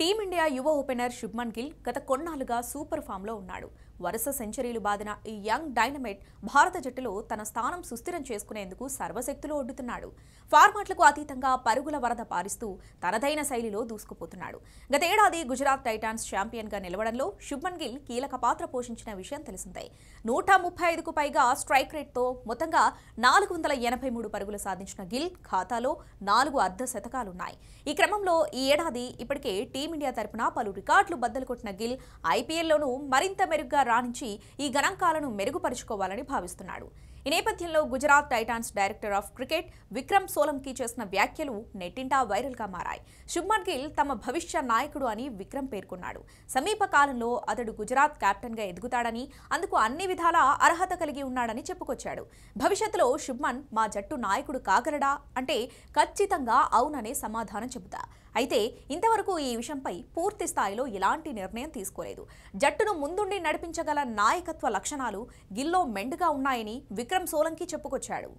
team India యువ opener Shubman Gill గత కొన్నాళ్లుగా సూపర్ ఫామ్లో ఉన్నాడు వరుస సెంచరీలు బాదిన ఈ యంగ్ డైనమైట్ భారత జట్టులో తన స్థానం సుస్థిరం చేసుకునేందుకు సర్వశక్తులు ఒడ్డుతున్నాడు ఫార్మాట్లకు అతీతంగా పరుగుల వరద పారిస్తూ తనదైన శైలిలో దూసుకుపోతున్నాడు గతేడాది గుజరాత్ టైటాన్స్ ఛాంపియన్గా నిలవడంలో శుభ్మన్ గిల్ కీలక పాత్ర పోషించిన విషయం తెలిసిందే నూట ముప్పై ఐదుకు పైగా స్ట్రైక్ రేట్తో మొత్తంగా నాలుగు వందల ఎనభై మూడు పరుగులు సాధించిన గిల్ ఖాతాలో నాలుగు అర్ధ శతకాలున్నాయి ఈ క్రమంలో ఈ ఏడాది ఇప్పటికే టీం టీమిండియా తరపున పలు రికార్డులు బద్దలు కొట్టిన గిల్ ఐపీఎల్లోనూ మరింత మెరుగ్గా రాణించి ఈ గణాంకాలను మెరుగుపరుచుకోవాలని భావిస్తున్నాడు ఈ నేపథ్యంలో Gujarat Titans director of cricket Vikram Solanki చేసిన వ్యాఖ్యలు నెట్టింటా వైరల్గా మారాయి శుభ్మన్ గిల్ తమ భవిష్య నాయకుడు అని విక్రమ్ పేర్కొన్నాడు సమీప కాలంలో అతడు గుజరాత్ గా ఎదుగుతాడని అందుకు అన్ని విధాలా అర్హత కలిగి ఉన్నాడని చెప్పుకొచ్చాడు భవిష్యత్తులో శుభ్మన్ మా జట్టు నాయకుడు కాగలడా అంటే ఖచ్చితంగా అవుననే సమాధానం చెబుతా అయితే ఇంతవరకు ఈ విషయంపై పూర్తి స్థాయిలో ఎలాంటి నిర్ణయం తీసుకోలేదు జట్టును ముందుండి నడిపించగల నాయకత్వ లక్షణాలు గిల్లో మెండుగా ఉన్నాయని విక్రమ్ విక్రమ్ సోలంకి చెప్పుకొచ్చాడు